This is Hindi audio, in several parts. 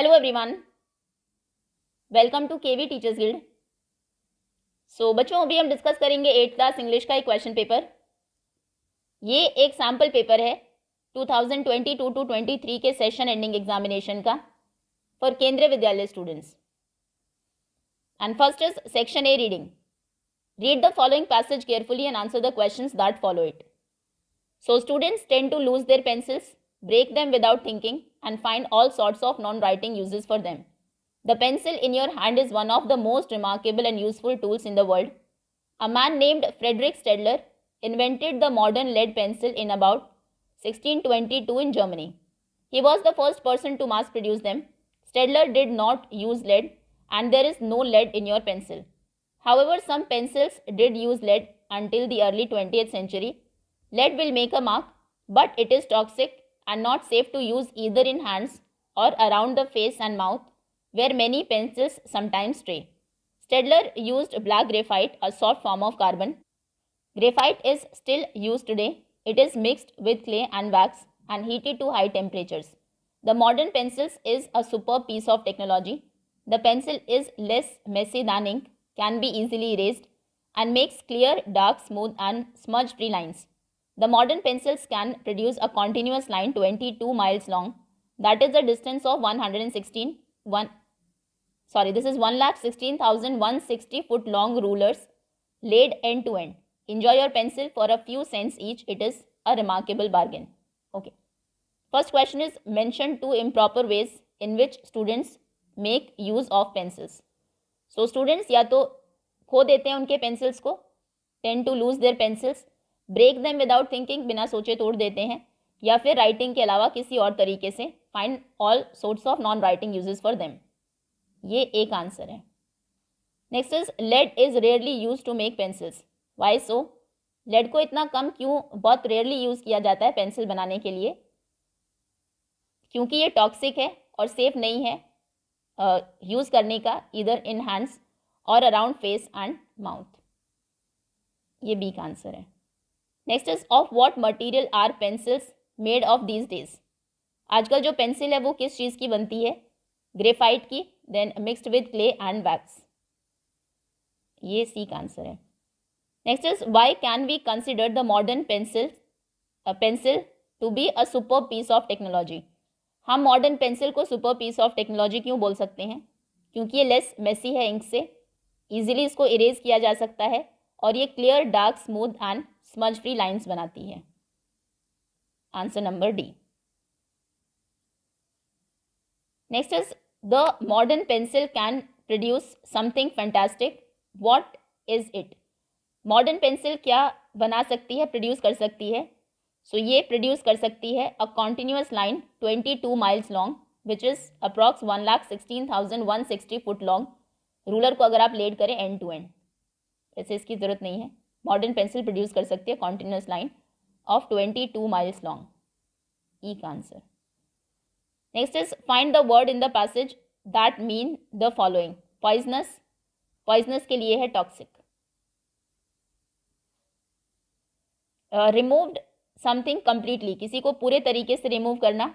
Hello everyone welcome to KV teachers guild so बच्चों अभी हम डिस्कस करेंगे एट क्लास इंग्लिश का एक क्वेश्चन पेपर ये एक सैम्पल पेपर है 2022 टू 23 के सेशन एंडिंग एग्जामिनेशन का for Kendriya Vidyalaya students and first is section A reading read the following passage carefully and answer the question that follow it so students tend to lose their pencils break them without thinking and find all sorts of non-writing uses for them. The pencil in your hand is one of the most remarkable and useful tools in the world. A man named Frederick Stedler invented the modern lead pencil in about 1622 in Germany. He was the first person to mass produce them. Stedler did not use lead and there is no lead in your pencil. However, some pencils did use lead until the early 20th century. Lead will make a mark, but it is toxic and not safe to use either in hands or around the face and mouth where many pencils sometimes stray. Stedler used black graphite, a soft form of carbon. Graphite is still used today. It is mixed with clay and wax and heated to high temperatures. The modern pencils is a superb piece of technology. The pencil is less messy than ink, can be easily erased and makes clear, dark, smooth and smudge-free lines. The modern pencils can produce a continuous line 22 miles long. That is the distance of 116 one sorry this is 1,16,160 foot long rulers laid end to end. Enjoy your pencil for a few cents each. It is a remarkable bargain. Okay. First question is mention two improper ways in which students make use of pencils. So students ya तो खो देते pencils tend to lose their pencils break them without thinking बिना सोचे तोड़ देते हैं या फिर राइटिंग के अलावा किसी और तरीके से find all sorts of non writing uses for them ये एक आंसर है next is lead is rarely use to make pencils why so lead को इतना कम क्यों बहुत रेयरली यूज़ किया जाता है पेंसिल बनाने के लिए क्योंकि ये टॉक्सिक है और सेफ नहीं है यूज़ uh, करने का इधर इन हैंड्स और अराउंड फेस एंड माउथ ये बी का आंसर है next is of what material are pencils made of these days आजकल जो पेंसिल है वो किस चीज़ की बनती है ग्रेफाइट की then mixed with clay and wax ये सी का आंसर है next is why can we consider the modern pencil pencil to be a super piece of technology हम मॉडर्न पेंसिल को सुपर पीस ऑफ टेक्नोलॉजी क्यों बोल सकते हैं क्योंकि ये लेस मेसी है इंक से ईजिली इसको इरेज किया जा सकता है और ये clear dark smooth and smudge free lines बनाती है answer number D next is the modern pencil can produce something fantastic what is it modern pencil क्या बना सकती है प्रोड्यूस कर सकती है सो so, ये प्रोड्यूस कर सकती है a continuous line twenty two miles long which is approx one lakh sixteen thousand one sixty foot long ruler को अगर आप लेड करें एंड टू एंड वैसे इसकी ज़रूरत नहीं है मॉडर्न पेंसिल प्रोड्यूस कर सकती है continuous line of twenty two miles long E का answer next is find the word in the passage that mean the following poisonous poisonous के लिए है टॉक्सिक रिमूव्ड समथिंग कंप्लीटली किसी को पूरे तरीके से रिमूव करना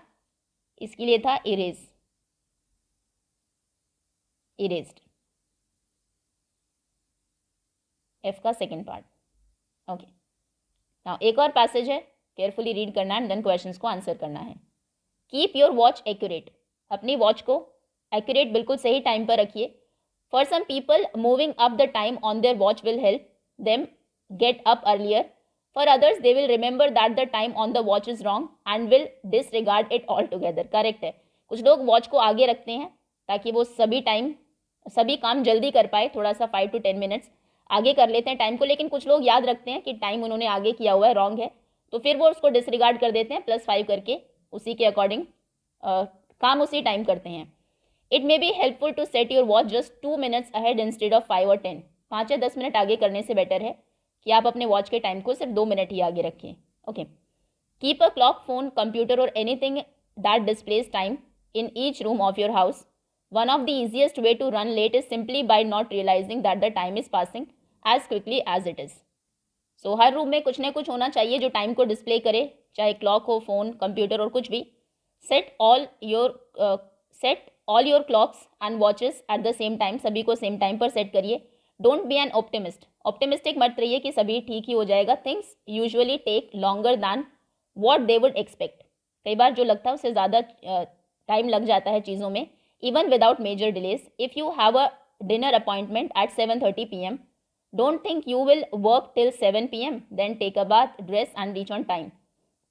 इसके लिए था इरेज इरेज्ड एफ का सेकेंड पार्ट ओके नाउ एक और पैसेज है केयरफुली रीड करना एंड देन क्वेश्चन को आंसर करना है कीप योर वॉच एक्यूरेट अपनी वॉच को एक्यूरेट बिल्कुल सही टाइम पर रखिए for some people moving up the time on their watch will help them get up earlier for others they will remember that the time on the watch is wrong and will dish disregard it all together correct है कुछ लोग वॉच को आगे रखते हैं ताकि वो सभी टाइम सभी काम जल्दी कर पाए थोड़ा सा फाइव टू टेन मिनट्स आगे कर लेते हैं टाइम को लेकिन कुछ लोग याद रखते हैं कि टाइम उन्होंने आगे किया हुआ है रॉन्ग है तो फिर वो उसको डिसरिगार्ड कर देते हैं प्लस फाइव करके उसी के अकॉर्डिंग काम उसी टाइम करते हैं it may be helpful to set your watch just two minutes ahead instead of five और टेन पाँच या दस मिनट आगे करने से बेटर है कि आप अपने वॉच के टाइम को सिर्फ दो मिनट ही आगे रखें okay keep a clock phone computer और anything that displays time in each room of your house one of the easiest way to run late is simply by not realising that the time is passing as quickly as it is so हर रूम में कुछ ना कुछ होना चाहिए जो टाइम को डिस्प्ले करे चाहे क्लॉक हो फ़ोन कंप्यूटर और कुछ भी set all your set all your clocks and watches at the same time सभी को सेम टाइम पर सेट करिए don't be an optimist optimistic मत रहिए कि सभी ठीक ही हो जाएगा things usually take longer than what they would expect कई बार जो लगता है उससे ज़्यादा टाइम uh, लग जाता है चीज़ों में even without major delays if you have a dinner appointment at seven thirty P M Don't think you will work till 7 pm, then take a bath, dress, and reach on time.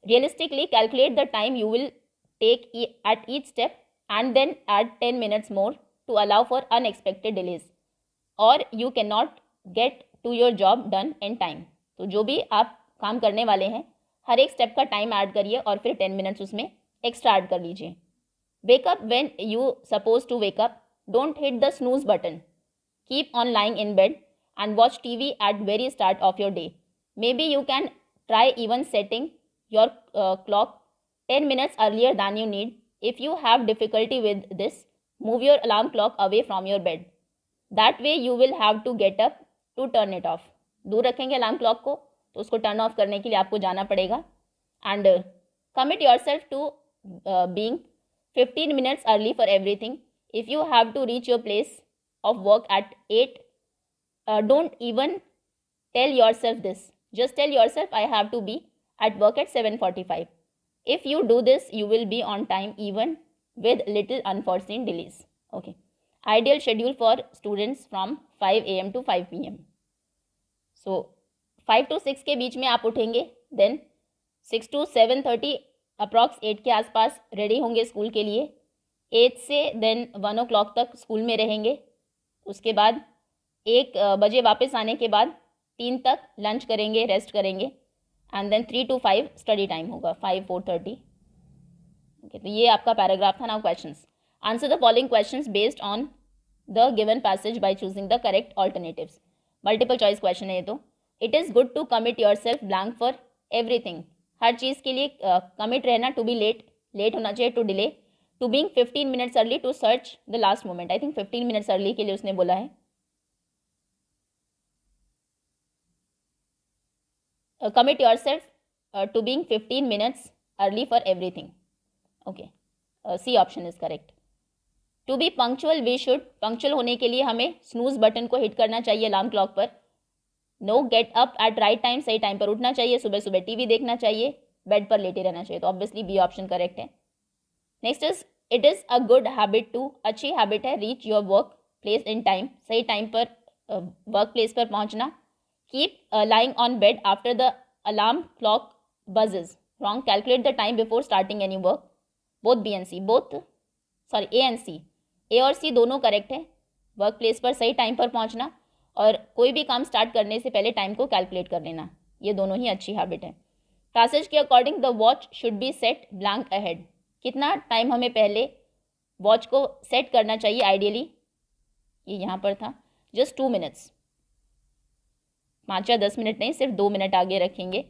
Realistically, calculate the time you will take e at each step and then add 10 minutes more to allow for unexpected delays. Or you cannot get to your job done in time. तो जो भी आप काम करने वाले हैं हर एक स्टेप का टाइम ऐड करिए और फिर टेन मिनट्स उसमें एक्स्ट्रा ऐड कर लीजिए wake up when you suppose to wake up don't hit the snooze button keep on lying in bed and watch TV at very start of your day. Maybe you can try even setting your uh, clock 10 minutes earlier than you need. If you have difficulty with this, move your alarm clock away from your bed. That way you will have to get up to turn it off. दूर रखेंगे अलार्म क्लॉक को तो उसको टर्न ऑफ करने के लिए आपको जाना पड़ेगा and uh, commit yourself to to being fifteen minutes early for everything if you have to reach your place of work at don't even tell yourself this just tell yourself I have to be at work at seven forty five if you do this you will be on time even with little unfortunate delays okay ideal schedule for students from five A M to five P M so five to six के बीच में आप उठेंगे then six to seven thirty approx eight के आसपास रेडी होंगे स्कूल के लिए एट से देन वन ओ क्लॉक तक स्कूल में रहेंगे उसके बाद एक बजे वापस आने के बाद तीन तक लंच करेंगे रेस्ट करेंगे and then three to five study time होगा फाइव फोर थर्टी ओके तो ये आपका पैराग्राफ था ना question answer the following question based on the given passage by choosing the correct alternative multiple choice question है ये तो it is good to commit yourself blank for everything हर चीज़ के लिए कमिट uh, रहना टू बी लेट लेट होना चाहिए to delay to Bing fifteen minutes early to search the last moment I think fifteen minutes early के लिए उसने बोला है commit uh, commit yourself uh, to being 15 minutes early for everything okay uh, c option is correct to be punctual we should punctual होने के लिए हमें स्नूज बटन को हिट करना चाहिए अलार्म क्लॉक पर no get up at right time सही टाइम पर उठना चाहिए सुबह सुबह टीवी देखना चाहिए बेड पर लेटे रहना चाहिए तो ऑब्वियसली बी ऑप्शन करेक्ट है next is it is a good habit to अच्छी हैबिट है reach your work place in time सही टाइम पर वर्क uh, प्लेस पर पहुंचना keep lying on bed after the alarm clock clock buzzes wrong calculate the time before starting any work both b and c both sorry A and C A और सी दोनों करेक्ट है वर्क प्लेस पर सही टाइम पर पहुंचना और कोई भी काम स्टार्ट करने से पहले टाइम को कैलकुलेट कर लेना ये दोनों ही अच्छी हैबिट है पैसेज के according the watch should be set blank ahead कितना टाइम हमें पहले वॉच को सेट करना चाहिए आइडियली ये यहाँ पर था जस्ट टू मिनट्स पाँच या दस मिनट नहीं सिर्फ दो मिनट आगे रखेंगे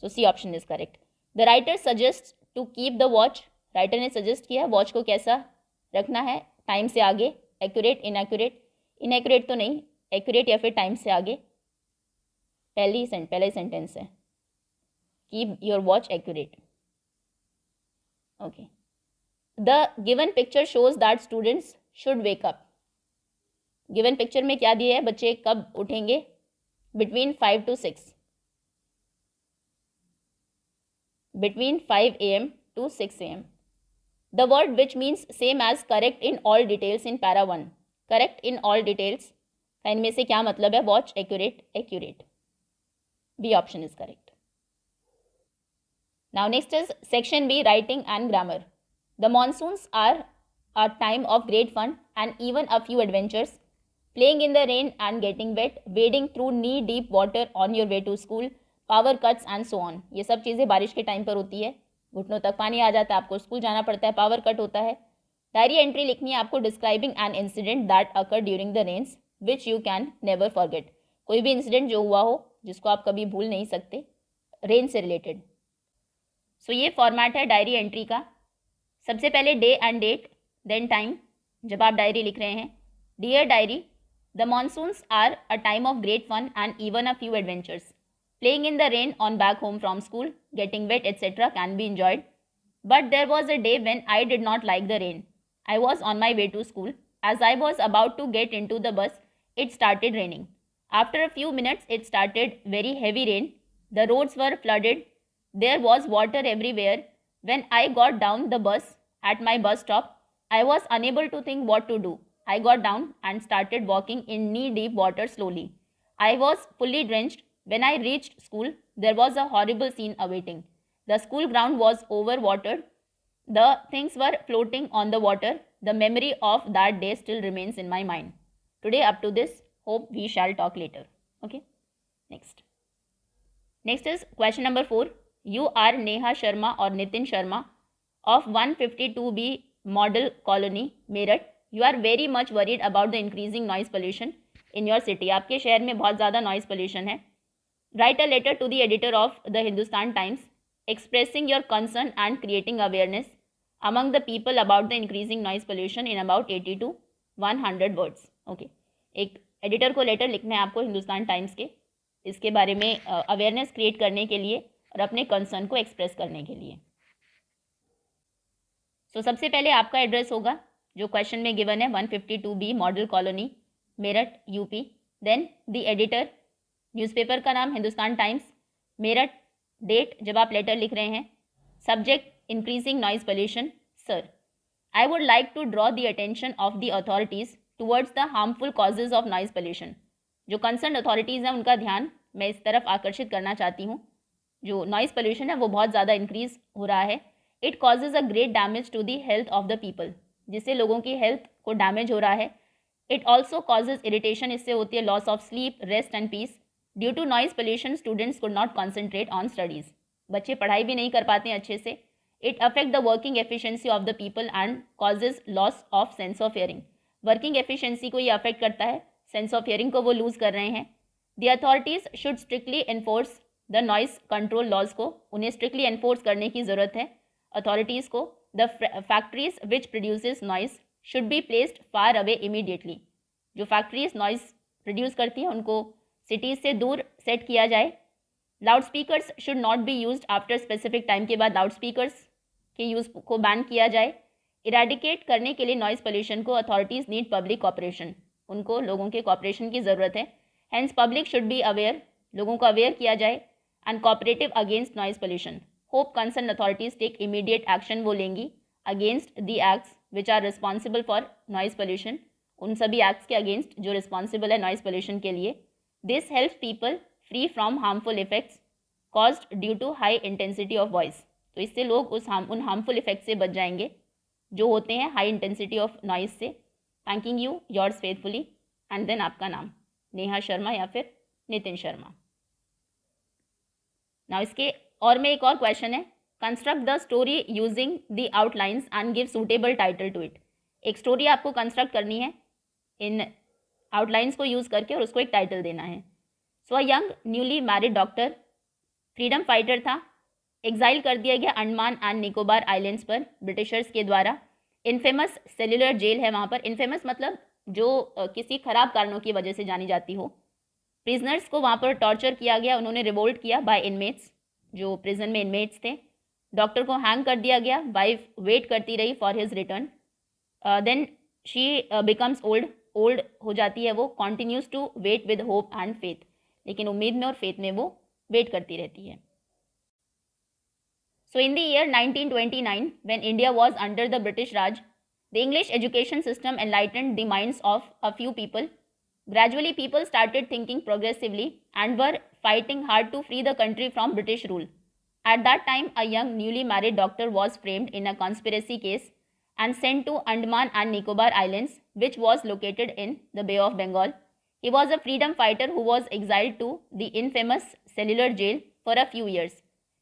so C option is correct the writer suggest to keep the watch writer ने सजेस्ट किया वॉच को कैसा रखना है टाइम से आगे एक्यूरेट इनएक्यूरेट इनएक्यूरेट तो नहीं एक्यूरेट या फिर टाइम से आगे पहली सेंट पहले सेंटेंस है keep your watch accurate okay the given picture shows that students should wake up given picture में क्या दिया है बच्चे कब उठेंगे between 5 to 6. Between 5 am to 6 am. The word which means same as correct in all details in para 1. Correct in all details. इनमें से क्या मतलब है Watch accurate, accurate. B option is correct. Now, next is section B, writing and grammar. The monsoons are a time of great fun and even a few adventures playing in the rain and getting wet, wading through knee deep water on your way to school, power cuts and so on ये सब चीज़ें बारिश के टाइम पर होती है घुटनों तक पानी आ जाता है आपको स्कूल जाना पड़ता है पावर कट होता है डायरी एंट्री लिखनी है आपको describing an incident that occur during the rains which you can never forget कोई भी इंसिडेंट जो हुआ हो जिसको आप कभी भूल नहीं सकते रेन से रिलेटेड सो so, ये फॉर्मेट है डायरी एंट्री का सबसे पहले day and date then time जब आप डायरी लिख रहे हैं dear diary The monsoons are a time of great fun and even a few adventures. Playing in the rain on back home from school, getting wet, etc., can be enjoyed. But there was a day when I did not like the rain. I was on my way to school. As I was about to get into the bus, it started raining. After a few minutes, it started very heavy rain. The roads were flooded. There was water everywhere. When I got down the bus at my bus stop, I was unable to think what to do. I got down and started walking in knee deep water slowly. I was fully drenched. When I reached school, there was a horrible scene awaiting. The school ground was overwatered. The things were floating on the water. The memory of that day still remains in my mind. Today, up to this, hope we shall talk later. Okay, next. Next is question number 4. You are Neha Sharma or Nitin Sharma of 152B Model Colony, Meerut you are very much worried about the increasing noise pollution in your city आपके शहर में बहुत ज़्यादा नॉइज़ पोल्यूशन है write a letter to the editor of the Hindustan Times expressing your concern and creating awareness among the people about the increasing noise pollution in about eighty to one hundred words okay एक एडिटर को लेटर लिखना है आपको हिंदुस्तान टाइम्स के इसके बारे में अवेयरनेस क्रिएट करने के लिए और अपने कंसर्न को एक्सप्रेस करने के लिए सो so, सबसे पहले आपका एड्रेस होगा जो क्वेश्चन में गिवन है 152 B model colony Meerut UP then the editor newspaper का नाम हिंदुस्तान टाइम्स मेरठ डेट जब आप लेटर लिख रहे हैं subject increasing noise pollution sir I would like to draw the attention of the authorities towards the harmful causes of noise pollution जो कंसर्न अथॉरिटीज़ हैं उनका ध्यान मैं इस तरफ आकर्षित करना चाहती हूँ जो नॉइज़ पोल्यूशन है वो बहुत ज़्यादा इंक्रीज़ हो रहा है it causes a great damage to the health of the people जिससे लोगों की हेल्थ को डैमेज हो रहा है इट ऑल्सो कॉजेज इरिटेशन इससे होती है loss of sleep rest and peace due to noise pollution students को नॉट कॉन्सेंट्रेट ऑन स्टडीज़ बच्चे पढ़ाई भी नहीं कर पाते अच्छे से it affect the working efficiency of the people and causes loss of sense of hearing working efficiency को ये अफेक्ट करता है सेंस ऑफ हेयरिंग को वो लूज़ कर रहे हैं the authorities should strictly enforce the noise control laws को उन्हें स्ट्रिक्टली एनफोर्स करने की ज़रूरत है अथॉरिटीज़ को the factories which produces noise should be placed far away immediately जो फैक्ट्रीज नॉइस प्रोड्यूस करती हैं उनको सिटीज से दूर सेट किया जाए loud speakers should not be use after specific time के बाद लाउड स्पीकर्स के यूज़ को बैन किया जाए इराडिकेट करने के लिए नॉइज़ पोल्यूशन को अथॉरिटीज़ नीड पब्लिक कॉपरेशन उनको लोगों के कॉपरेशन की ज़रूरत है hence public should be aware लोगों को अवेयर किया जाए and cooperative against noise pollution hope concern authorities take immediate action वो लेंगी against the acts which are responsible for noise pollution उन सभी एक्ट्स के अगेंस्ट जो रिस्पॉन्सिबल है नॉइज पोल्यूशन के लिए this help people free from harmful effects cause due to high intensity of voice तो इससे लोग उस हार्म उन हार्मफुल इफेक्ट से बच जाएंगे जो होते हैं हाई इंटेंसिटी ऑफ नॉइज से thanking you yours faithfully and then आपका नाम नेहा शर्मा या फिर नितिन शर्मा ना इसके और में एक और क्वेश्चन है construct the story using the outlines and give suitable title to it एक स्टोरी आपको कंस्ट्रक्ट करनी है इन आउटलाइंस को यूज़ करके और उसको एक टाइटल देना है so a young newly married doctor freedom fighter था एग्जाइल कर दिया गया अंडमान एंड निकोबार आइलैंड्स पर ब्रिटिशर्स के द्वारा इनफेमस सेल्युलर जेल है वहाँ पर इनफेमस मतलब जो किसी खराब कारणों की वजह से जानी जाती हो प्रिजनर्स को वहाँ पर टॉर्चर किया गया उन्होंने रिवोल्ट किया बाय इनमेट्स जो प्रिजन में इनमेट्स थे डॉक्टर को हैंग कर दिया गया वाइफ वेट करती रही for his return then she becomes old old हो जाती है वो continues to wait with hope and faith लेकिन उम्मीद में और फेथ में वो वेट करती रहती है so in the year 1929, twenty nine when India was under the British raj the English education system enlighten the mind of a few people Gradually, people started thinking progressively and were fighting hard to free the country from British rule. At that time, a young newly married doctor was framed in a conspiracy case and sent to Andaman and Nicobar Islands, which was located in the Bay of Bengal. He was a freedom fighter who was exiled to the infamous cellular jail for a few years.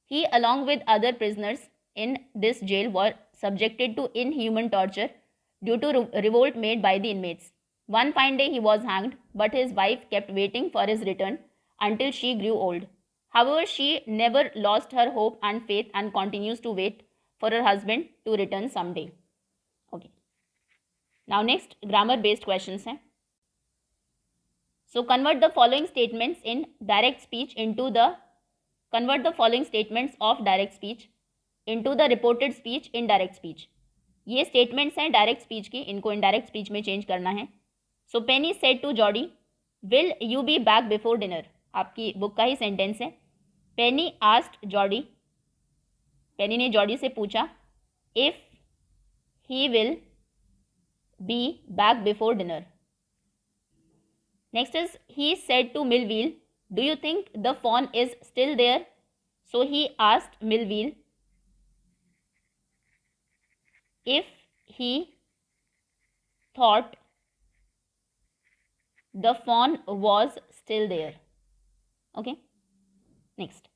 He, along with other prisoners in this jail, were subjected to inhuman torture due to revolt made by the inmates. One fine day he was hanged, but his wife kept waiting for his return until she grew old. However, she never lost her hope and faith and continues to wait for her husband to return someday. Okay. Now next grammar based questions. Hai. So convert the following statements in direct speech into the convert the following statements of direct speech into the reported speech in direct speech. These statements are direct speech Ki inko indirect speech में change karna hai. So Penny said to Jody will you be back before dinner आपकी बुक का ही सेंटेंस है पेनी आस्ट जॉडी पेनी ने जॉडी से पूछा if he will be back before dinner next is he said to Mill Wheel do you think the fawn is still there so he asked Mill Wheel if he thought the fawn was still there. Okay. Next.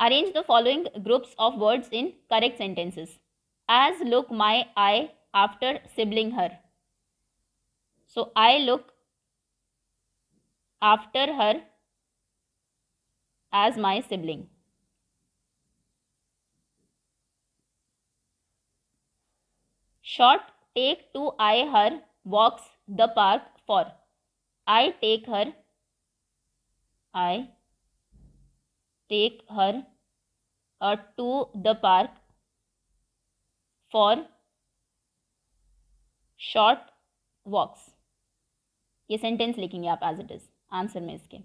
Arrange the following groups of words in correct sentences. As look my eye after sibling her. So I look after her as my sibling. Short take to I her walks the park for. I take her I take her to the park for short walks ये सेंटेंस लिखेंगे आप एज इट इज आंसर में इसके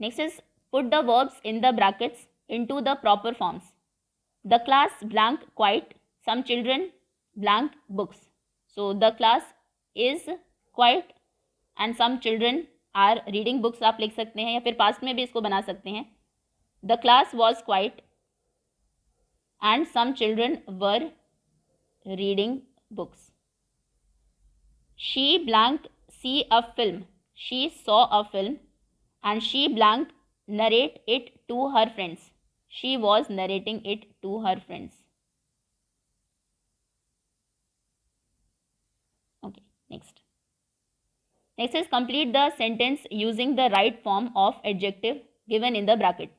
next is put the verbs in the brackets into the proper forms the class blank quite some children blank books so the class is quite and some children are reading books आप लिख सकते हैं या फिर पास्ट में भी इसको बना सकते हैं the class was quite and some children were reading books she blank see a film she saw a film and she blank narrate it to her friends she was narrating it to her friends okay next next is complete the sentence using the right form of adjective given in the bracket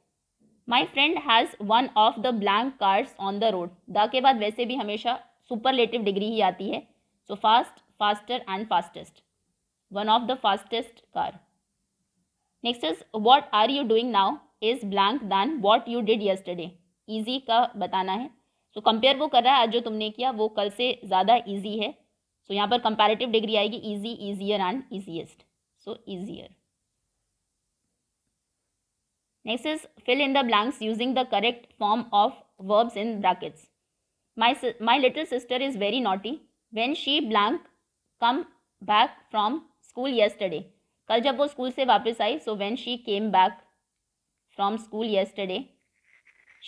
my friend has one of the blank cars on the road the के बाद वैसे भी हमेशा सुपरलेटिव डिग्री ही आती है so fast faster and fastest one of the fastest car next is what are you doing now is blank than what you did yesterday easy का बताना है सो so, कंपेयर वो कर रहा है आज जो तुमने किया वो कल से ज़्यादा ईजी है सो यहाँ पर कंपेरेटिव डिग्री आएगी easy easier and easiest so easier next is fill in the blanks using the correct form of verbs in brackets my my little sister is very naughty when she blank come back from school yesterday कल जब वो स्कूल से वापस आई so when she came back from school yesterday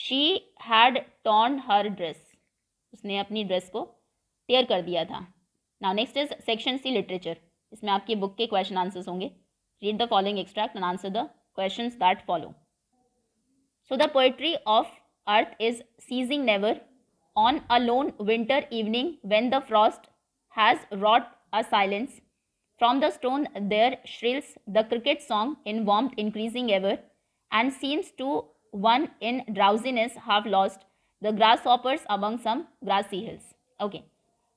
she had torn her dress उसने अपनी ड्रेस को टेयर कर दिया था Now next is section C literature. इसमें आपकी book के question answers होंगे. Read the following extract and answer the questions that follow. So the poetry of earth is ceasing never on a lone winter evening when the frost has wrought a silence. From the stone there shrills the cricket song in warmth increasing ever and seems to one in drowsiness have lost the grasshoppers among some grassy hills. Okay.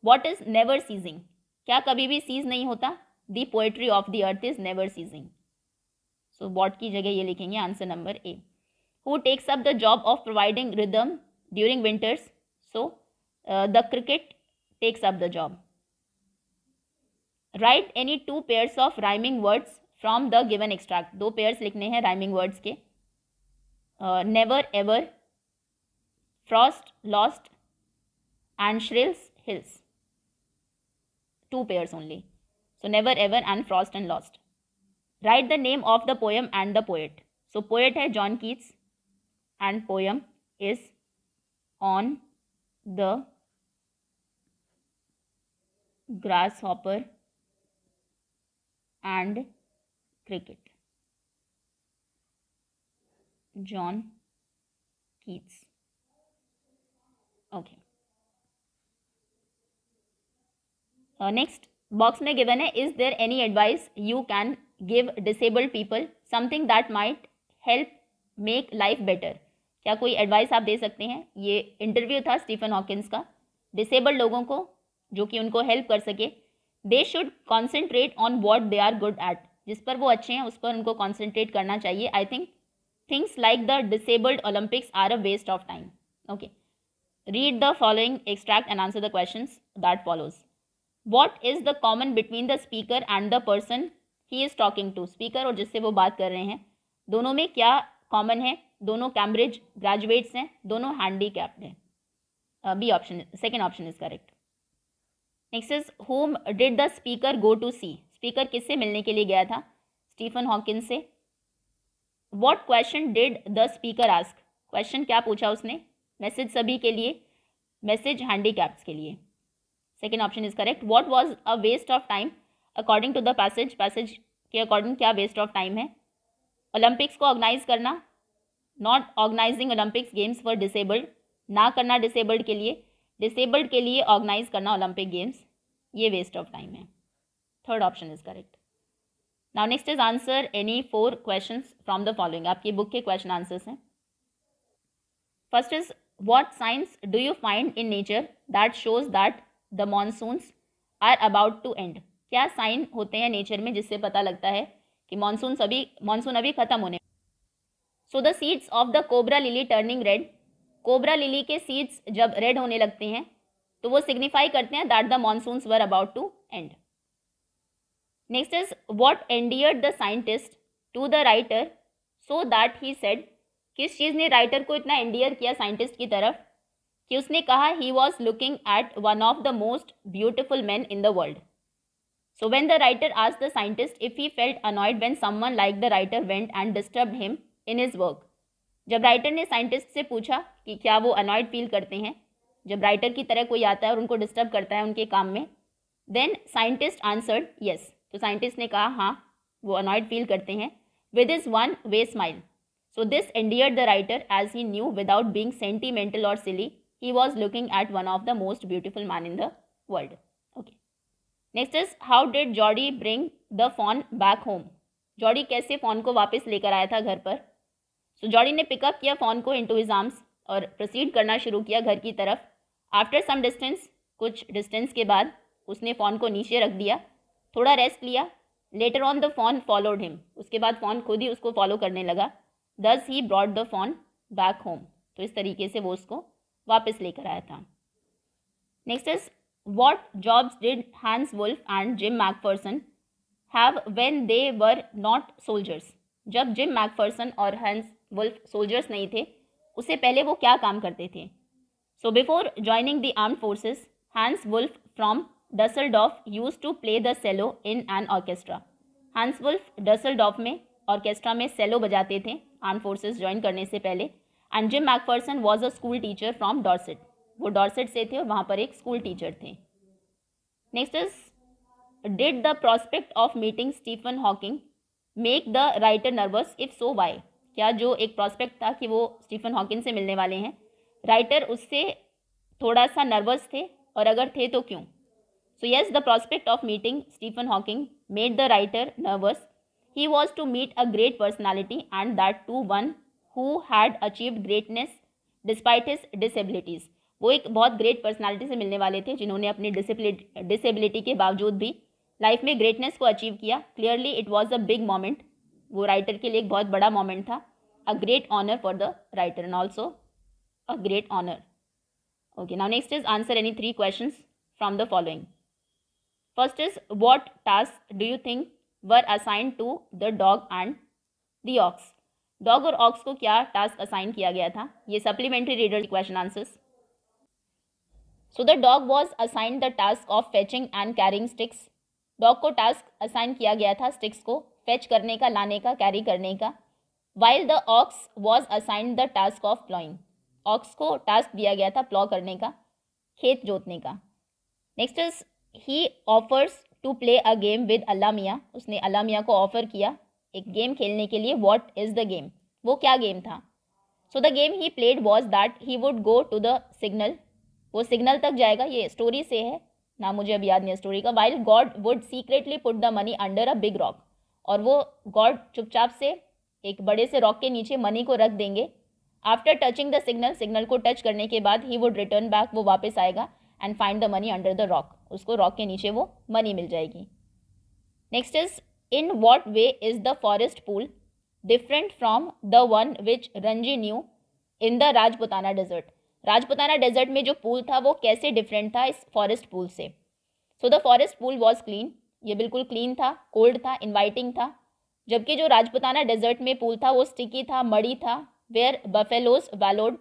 What is never ceasing क्या कभी भी सीज नहीं होता the poetry of the earth is never ceasing so what की जगह ये लिखेंगे answer number A who takes up the job of providing rhythm during winters so the cricket takes up the job write any two pairs of rhyming words from the given extract दो पेयर्स लिखने हैं राइमिंग वर्ड्स के never ever frost lost and thrills hills two pairs only. So never ever and Frost and Lost. Write the name of the poem and the poet. So poet is John Keats and poem is on the grasshopper and cricket. John Keats. Next uh, box में गिवन है is there any advice you can give disabled people something that might help make life better क्या कोई एडवाइस आप दे सकते हैं ये इंटरव्यू था स्टीफन हॉकिंस का डिसेबल्ड लोगों को जो कि उनको हेल्प कर सके they should concentrate on what they are good at जिस पर वो अच्छे हैं उस पर उनको कॉन्सेंट्रेट करना चाहिए I think things like the disabled Olympics are a waste of time okay read the following extract and answer the question that follows what is the common between the speaker and the person he is talking to speaker और जिससे वो बात कर रहे हैं दोनों में क्या कॉमन है दोनों कैम्ब्रिज ग्रेजुएट्स हैं दोनों हैंडी कैप्ड हैं B option second option is correct next is whom did the speaker go to see speaker किससे मिलने के लिए गया था स्टीफन हॉकिन से what question did the speaker ask question क्या पूछा उसने मैसेज सभी के लिए मैसेज हैंडी के लिए second option is correct what was a waste of time according to the passage passage के अकॉर्डिंग क्या वेस्ट ऑफ टाइम है ओलंपिक्स को ऑर्गेनाइज करना not organising Olympics games for disabled ना करना डिसेबल्ड के लिए डिसेबल्ड के लिए ऑर्गेनाइज करना ओलंपिक गेम्स ये वेस्ट ऑफ टाइम है third option is correct now next is answer any four question from the following आपकी बुक के क्वेश्चन आंसर्स हैं first is what signs do you find in nature that shows that the monsoons are about to end क्या साइन होते हैं नेचर में जिससे पता लगता है कि मानसून सभी मानसून अभी खत्म होने so the seeds of the cobra lily turning red cobra lily के सीड्स जब रेड होने लगते हैं तो वो सिग्निफाई करते हैं that the monsoons were about to end next is what endeared the scientist to the writer so that he said किस चीज़ ने राइटर को इतना एंडियर किया साइंटिस्ट की तरफ कि उसने कहा he was looking at one of the most beautiful man in the world so when the writer asked the scientist if he felt annoyed when someone like the writer went and disturb him in his work जब राइटर ने साइंटिस्ट से पूछा कि क्या वो अनॉयड फील करते हैं जब राइटर की तरह कोई आता है और उनको डिस्टर्ब करता है उनके काम में देन साइंटिस्ट आंसर्ड यस तो साइंटिस्ट ने कहा हाँ वो अनॉयड फील करते हैं with his one way smile so this endeared the writer as he knew without being sentimental और silly he was looking at one of the most beautiful man in the world okay next is how did jody bring the fawn back home Jody कैसे फोन को वापस लेकर आया था घर पर सो so, जॉडी ने पिकअप किया फोन को इनटू हिज आर्म्स और प्रोसीड करना शुरू किया घर की तरफ आफ्टर सम डिस्टेंस कुछ डिस्टेंस के बाद उसने फ़ोन को नीचे रख दिया थोड़ा रेस्ट लिया later on the fawn followed him उसके बाद फ़ोन खुद ही उसको फॉलो करने लगा thus he brought the fawn back home तो इस तरीके से वो उसको वापस लेकर आया था next is what jobs did Hans Wolf and Jim Macpherson have when they were not soldiers जब जिम मैकफर्सन और हैंस वुल्फ सोल्जर्स नहीं थे उससे पहले वो क्या काम करते थे so before joining the arm forces Hans Wolf from डॉफ used to play the cello in an orchestra Hans Wolf Düsseldorf में ऑर्केस्ट्रा में सेलो बजाते थे आर्म फोर्सेज ज्वाइन करने से पहले and Jim Macpherson was a school teacher from Dorset वो डॉर्सेट से थे और वहाँ पर एक स्कूल टीचर थे next is did the prospect of meeting Stephen Hawking make the writer nervous if so why क्या जो एक प्रॉस्पेक्ट था कि वो स्टीफन हॉकिंग से मिलने वाले हैं राइटर उससे थोड़ा सा नर्वस थे और अगर थे तो क्यों so yes the prospect of meeting Stephen Hawking made the writer nervous he was to meet a great personality and that too one who had achieved greatness despite his disabilities वो एक बहुत ग्रेट पर्सनालिटी से मिलने वाले थे जिन्होंने अपनी डिसेबिलिटी के बावजूद भी लाइफ में ग्रेटनेस को अचीव किया clearly it was a big moment वो राइटर के लिए एक बहुत बड़ा मोमेंट था a great honour for the writer and also a great honour okay now next is answer any three question from the following first is what task do you think were assigned to the dog and the ox dog और ऑक्स को क्या टास्क असाइन किया गया था ये supplementary reader question answers so the dog was assign the task of fetching and carrying sticks dog को टास्क असाइन किया गया था स्टिक्स को फेच करने का लाने का कैरी करने का while the ox was assign the task of ploughing ox को टास्क दिया गया था प्लॉ करने का खेत जोतने का next is he offers to play a game with Allah Miyan उसने अल्लाह मियाँ को ऑफर किया एक गेम खेलने के लिए वॉट इज़ द गेम वो क्या गेम था so the game he played was that he would go to the signal वो सिग्नल तक जाएगा ये स्टोरी से है ना मुझे अब याद नहीं स्टोरी का while God would secretly put the money under a big rock और वो गॉड चुपचाप से एक बड़े से रॉक के नीचे मनी को रख देंगे after touching the signal signal को टच करने के बाद ही वुड रिटर्न बैक वो वापस आएगा and find the money under the rock उसको रॉक के नीचे वो मनी मिल जाएगी next is in what way is the forest pool different from the one which Ranji knew in the Rajputana desert Rajputana desert में जो पूल था वो कैसे डिफरेंट था इस फॉरेस्ट पूल से so the forest pool was clean ये बिल्कुल क्लीन था कोल्ड था इन्वाइटिंग था जबकि जो राजपुताना डेजर्ट में पूल था वो स्टिकी था मड़ी था वेयर बफेलोज वैलोड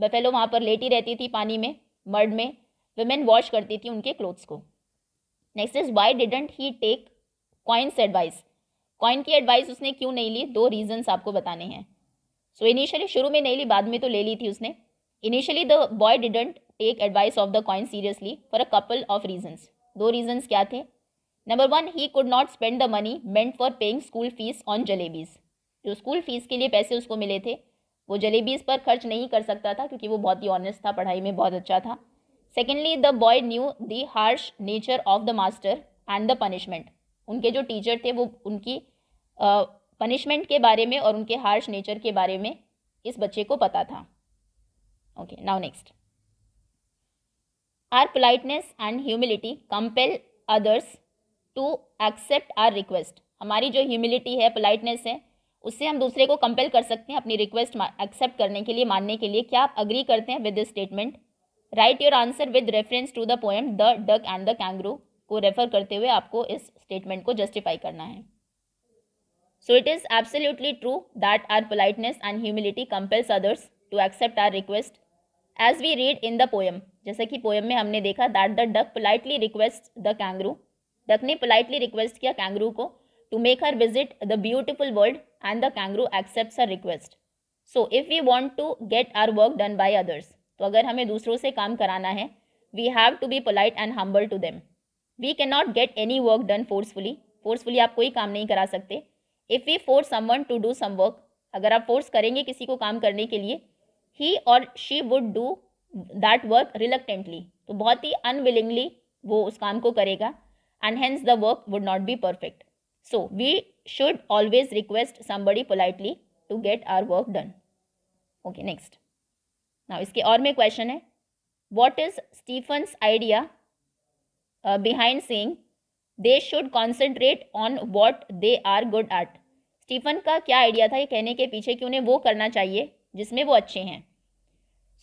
बफेलो वहाँ पर लेटी रहती थी पानी में मड में वेमेन वॉश करती थी उनके क्लोथ्स को next is why didn't he take coin से एडवाइस कॉइन की एडवाइस उसने क्यों नहीं ली दो रीजंस आपको बताने हैं सो इनिशियली शुरू में नहीं ली बाद में तो ले ली थी उसने initially the boy didn't take advice of the coin seriously for a couple of reasons दो रीजन्स क्या थे number one he could not spend the money meant for paying school fees on jalebis जो स्कूल फीस के लिए पैसे उसको मिले थे वो जलेबीज पर खर्च नहीं कर सकता था क्योंकि वो बहुत ही ऑनेस्ट था पढ़ाई में बहुत अच्छा था secondly the boy knew the harsh nature of the master and the punishment उनके जो टीचर थे वो उनकी पनिशमेंट के बारे में और उनके हार्श नेचर के बारे में इस बच्चे को पता था okay now next are politeness and humility compel others to accept our request हमारी जो ह्यूमिलिटी है पोलाइटनेस है उससे हम दूसरे को कंपेल कर सकते हैं अपनी रिक्वेस्ट एक्सेप्ट करने के लिए मानने के लिए क्या आप अग्री करते हैं with this statement right your answer with reference to the poem the duck and the kangaroo को रेफर करते हुए आपको इस स्टेटमेंट को जस्टिफाई करना है so it is absolutely true that our politeness and humility compels others to accept our request as we read in the poem जैसे कि पोएम में हमने देखा that the duck politely request the kangaroo duck ने पोलाइटली रिक्वेस्ट किया कैंगरू को to make her visit the beautiful world and the kangaroo accept her request so if you want to get our work done by others तो अगर हमें दूसरों से काम कराना है we have to be polite and humble to them we can not get any work done forcefully forcefully आप कोई काम नहीं करा सकते if we force someone to do some work अगर आप फोर्स करेंगे किसी को काम करने के लिए ही और she would do that work reluctantly तो बहुत ही अनविलिंगली वो उस काम को करेगा and hence the work would not be perfect so we should always request somebody politely to get our work done okay next ना इसके और में क्वेश्चन है what is Stephen's idea behind saying they should concentrate on what they are good at Stephen का क्या आइडिया था ये कहने के पीछे कि उन्हें वो करना चाहिए जिसमें वो अच्छे हैं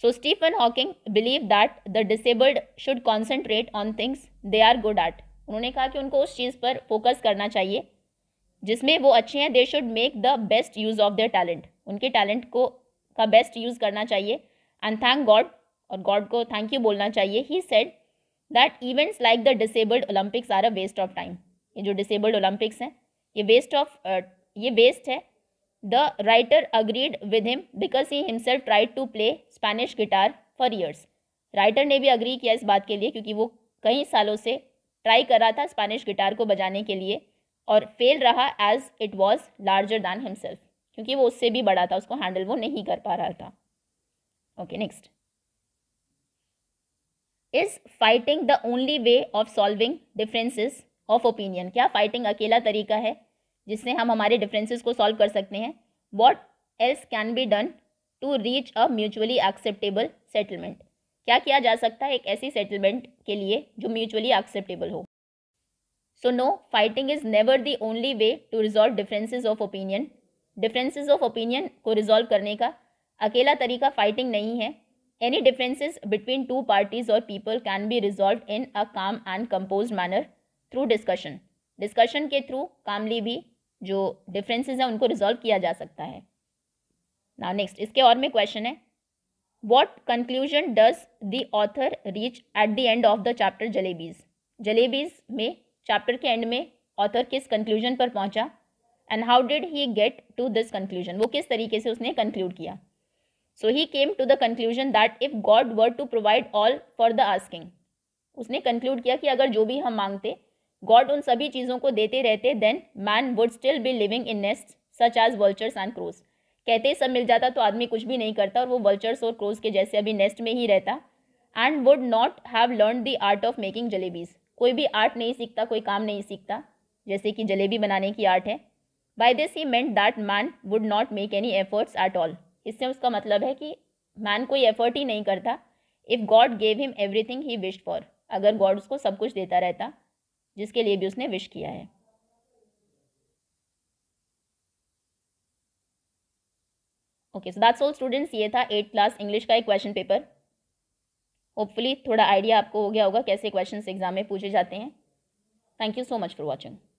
so Stephen Hawking believe that the disabled should concentrate on things they are good at उन्होंने कहा कि उनको उस चीज़ पर फोकस करना चाहिए जिसमें वो अच्छे हैं they should make the best use of their talent उनके टैलेंट को का बेस्ट यूज़ करना चाहिए एंड थैंक गॉड और गॉड को थैंक यू बोलना चाहिए he said that events like the disabled Olympics are a waste of time ये जो डिसेबल्ड ओलंपिक्स हैं ये वेस्ट ऑफ ये वेस्ट है the writer agreed with him because he himself tried to play Spanish guitar for years writer ने भी अग्री किया इस बात के लिए क्योंकि वो कई सालों से ट्राई कर रहा था स्पेनिश गिटार को बजाने के लिए और फेल रहा as it was larger than himself क्योंकि वो उससे भी बड़ा था उसको हैंडल वो नहीं कर पा रहा था okay next is fighting the only way of solving differences of opinion क्या फाइटिंग अकेला तरीका है जिससे हम हमारे डिफरेंसेस को सॉल्व कर सकते हैं what else can be done to reach a mutually acceptable settlement क्या किया जा सकता है एक ऐसी सेटलमेंट के लिए जो म्यूचुअली एक्सेप्टेबल हो so no fighting is never the only way to resolve differences of opinion differences of opinion को रिजॉल्व करने का अकेला तरीका फाइटिंग नहीं है Any differences between two parties or people can be resolved in a calm and composed manner through discussion. Discussion ke through calmly bhi jo differences hai unko resolve kiya ja sakta hai Now next iske aur mein question hai What conclusion does the author reach at the end of the chapter jalebis jalebis mein chapter ke end mein author kis conclusion par pahuncha and how did he get to this conclusion wo kis tarike se usne conclude kiya so he came to the conclusion that if God were to provide all for the asking उसने कंक्लूड किया कि अगर जो भी हम मांगते गॉड उन सभी चीज़ों को देते रहते then man would still be living in nest such as vultures and crows कहते सब मिल जाता तो आदमी कुछ भी नहीं करता और वो वल्चर्स और क्रोज के जैसे अभी नेस्ट में ही रहता and would not have learn the art of making jalebis कोई भी आर्ट नहीं सीखता कोई काम नहीं सीखता जैसे कि जलेबी बनाने की आर्ट है by this he meant that man would not make any efforts at all इससे उसका मतलब है कि मैन कोई एफर्ट ही नहीं करता if God gave him everything he wished for अगर गॉड उसको सब कुछ देता रहता जिसके लिए भी उसने विश किया है okay so that's all students ये था एट क्लास इंग्लिश का एक क्वेश्चन पेपर होपफुली थोड़ा आइडिया आपको हो गया होगा कैसे क्वेश्चन एग्जाम में पूछे जाते हैं thank you so much for watching